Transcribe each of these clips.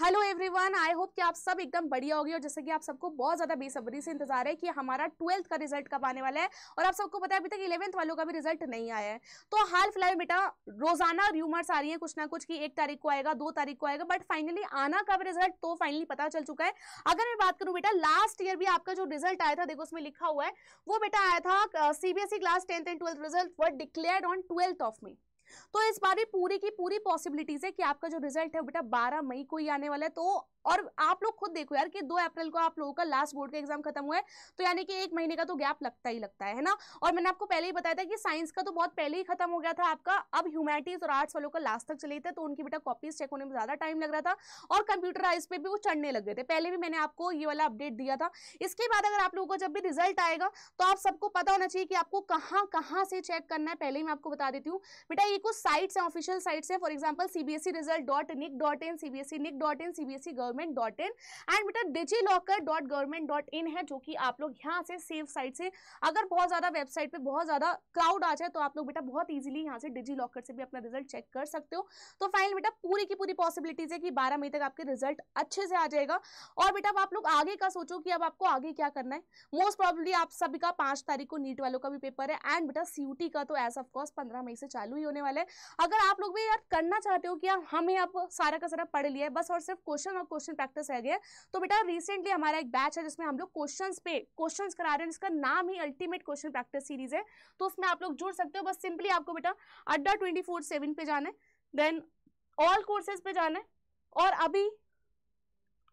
hello everyone I hope कि आप सब एकदम बढ़िया होगी और जैसे कि आप सबको बहुत ज़्यादा बेसब्री से इंतजार है कि हमारा ट्वेल्थ का रिजल्ट कब आने वाला है और आप सबको पता है अभी तक इलेवंथ वालों का भी रिजल्ट नहीं आया है तो हाल फिलहाल बेटा रोजाना र्यूमर्स आ रही है कुछ ना कुछ की एक तारीख को आएगा दो तारीख को आएगा बट फाइनली आना कब रिजल्ट तो फाइनली पता चल चुका है अगर मैं बात करूँ बेटा लास्ट ईयर भी आपका जो रिजल्ट आया था देखो उसमें लिखा हुआ है वो बेटा आया था CBSE class tenth and twelfth result were declare on twelfth of May तो इस बार भी पूरी की पूरी पॉसिबिलिटीज है कि आपका जो रिजल्ट है बेटा बारह मई को ही आने वाला है तो और आप लोग खुद देखो यार कि दो अप्रैल को आप लोगों का लास्ट बोर्ड का एग्जाम खत्म हुआ है तो यानी कि एक महीने का तो गैप लगता ही लगता है है ना और मैंने आपको पहले ही बताया था कि साइंस का तो बहुत पहले ही खत्म हो गया था आपका अब ह्यूमैनिटीज और आर्ट्स वालों का लास्ट तक चले थे तो उनकी बेटा कॉपीज चेक होने में ज्यादा टाइम लग रहा था और कंप्यूटराइज पर भी वो चढ़ने लग गए थे पहले भी मैंने आपको ये वाला अपडेट दिया था इसके बाद अगर आप लोगों को जब भी रिजल्ट आएगा तो आप सबको पता होना चाहिए कि आपको कहाँ कहाँ से चेक करना है पहले ही मैं आपको बता देती हूँ बेटा ये की कुछ साइट्स हैं ऑफिशियल साइट्स हैं for example CBSE result dot nic dot in CBSE nic dot in CBSE government dot in and बेटा DigiLocker dot government dot in है जो कि आप लोग यहाँ से सेफ साइट से अगर बहुत ज़्यादा वेबसाइट पर बहुत ज़्यादा क्राउड आ जाए तो आप लोग बेटा बहुत ईजिली यहाँ से डिजी लॉकर से भी अपना रिजल्ट चेक कर सकते हो तो फाइनल बेटा पूरी की पूरी पॉसिबिलिटीज़ है कि बारह मई तक आपके रिजल्ट अच्छे से आ जाएगा और बेटा आप लोग आगे का सोचो कि अब आपको आगे क्या करना है मोस्ट प्रॉब्लली आप सभी का पाँच तारीख को नीट वालों का भी पेपर है एंड बेटा सी का तो एज ऑफकोर्स पंद्रह मई से चालू ही होने वाला वाला है अगर आप लोग भी यार करना चाहते हो कि यार हमें आप सारा का सारा पढ़ लिया है बस और सिर्फ क्वेश्चन और क्वेश्चन प्रैक्टिस रह गया तो बेटा रिसेंटली हमारा एक बैच है जिसमें हम लोग क्वेश्चन पे क्वेश्चन करा रहे हैं जिसका नाम ही अल्टीमेट क्वेश्चन प्रैक्टिस सीरीज है तो उसमें आप लोग जुड़ सकते हो बस सिंपली आपको बेटा अड्डा ट्वेंटी फोर सेवन पे जाना है देन ऑल कोर्सेज पे जाना है और अभी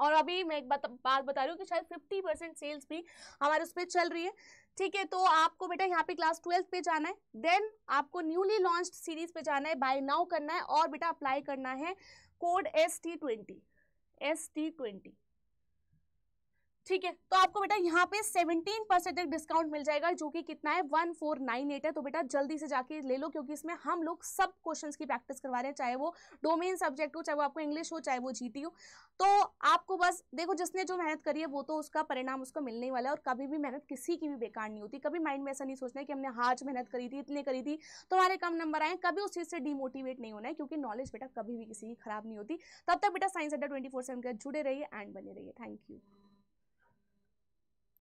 और अभी मैं एक बात बात बता रही हूँ कि शायद फिफ्टी परसेंट सेल्स भी हमारे उस पर चल रही है ठीक है तो आपको बेटा यहाँ पे क्लास ट्वेल्थ पे जाना है देन आपको न्यूली लॉन्च सीरीज पे जाना है बाय नाउ करना है और बेटा अप्लाई करना है code S T twenty S T twenty ठीक है तो आपको बेटा यहाँ पे 17 परसेंट तक डिस्काउंट मिल जाएगा जो कि कितना है वन फोर नाइन एट है तो बेटा जल्दी से जाके ले लो क्योंकि इसमें हम लोग सब क्वेश्चंस की प्रैक्टिस करवा रहे हैं चाहे वो डोमेन सब्जेक्ट हो चाहे वो आपको इंग्लिश हो चाहे वो जीती हो तो आपको बस देखो जिसने जो मेहनत करी है वो तो उसका परिणाम उसको मिलने वाला है और कभी भी मेहनत किसी की भी बेकार नहीं होती कभी माइंड में ऐसा नहीं सोचना है कि हमने आज मेहनत करी थी इतने करी थी तो हमारे कम नंबर आए कभी उस चीज़ से डिमोटिवेट नहीं होना है क्योंकि नॉलेज बेटा कभी भी किसी की खराब नहीं होती तब तक बेटा साइंस अड्डा ट्वेंटी फोर सेवन जुड़े रहिए एंड बने रहिए थैंक यू